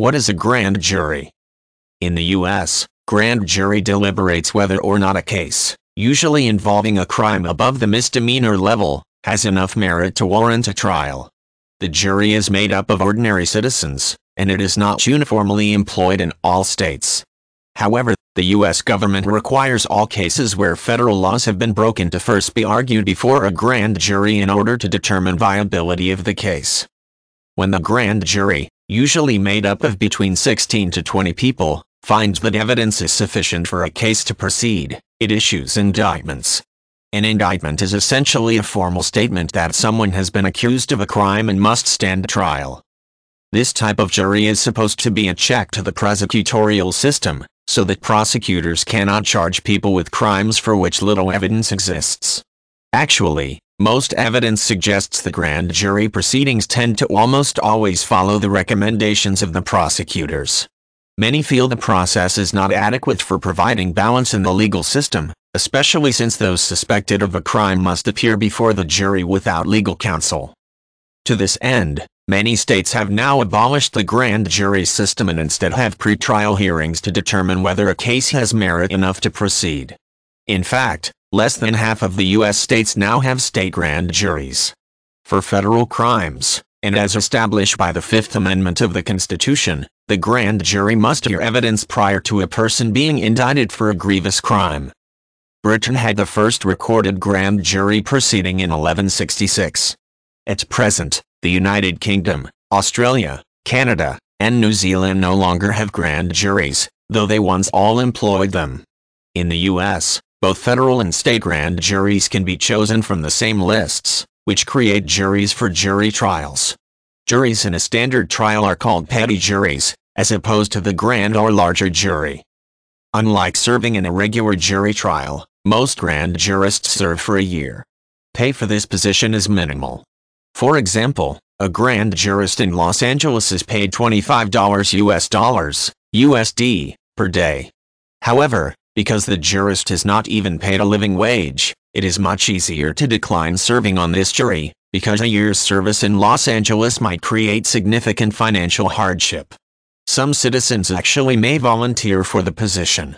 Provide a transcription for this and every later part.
What is a grand jury? In the U.S., grand jury deliberates whether or not a case, usually involving a crime above the misdemeanor level, has enough merit to warrant a trial. The jury is made up of ordinary citizens, and it is not uniformly employed in all states. However, the U.S. government requires all cases where federal laws have been broken to first be argued before a grand jury in order to determine viability of the case. When the grand jury, usually made up of between 16 to 20 people, finds that evidence is sufficient for a case to proceed, it issues indictments. An indictment is essentially a formal statement that someone has been accused of a crime and must stand trial. This type of jury is supposed to be a check to the prosecutorial system, so that prosecutors cannot charge people with crimes for which little evidence exists. Actually, most evidence suggests the grand jury proceedings tend to almost always follow the recommendations of the prosecutors. Many feel the process is not adequate for providing balance in the legal system, especially since those suspected of a crime must appear before the jury without legal counsel. To this end, many states have now abolished the grand jury system and instead have pretrial hearings to determine whether a case has merit enough to proceed. In fact, Less than half of the U.S. states now have state grand juries. For federal crimes, and as established by the Fifth Amendment of the Constitution, the grand jury must hear evidence prior to a person being indicted for a grievous crime. Britain had the first recorded grand jury proceeding in 1166. At present, the United Kingdom, Australia, Canada, and New Zealand no longer have grand juries, though they once all employed them. In the U.S., both federal and state grand juries can be chosen from the same lists, which create juries for jury trials. Juries in a standard trial are called petty juries, as opposed to the grand or larger jury. Unlike serving in a regular jury trial, most grand jurists serve for a year. Pay for this position is minimal. For example, a grand jurist in Los Angeles is paid $25 US dollars, USD, per day. However, because the jurist is not even paid a living wage, it is much easier to decline serving on this jury, because a year's service in Los Angeles might create significant financial hardship. Some citizens actually may volunteer for the position.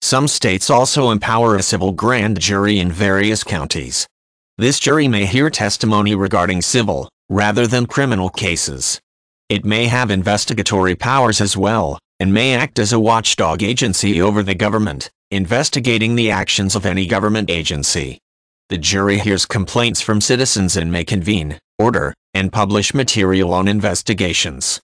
Some states also empower a civil grand jury in various counties. This jury may hear testimony regarding civil, rather than criminal cases. It may have investigatory powers as well, and may act as a watchdog agency over the government, investigating the actions of any government agency. The jury hears complaints from citizens and may convene, order, and publish material on investigations.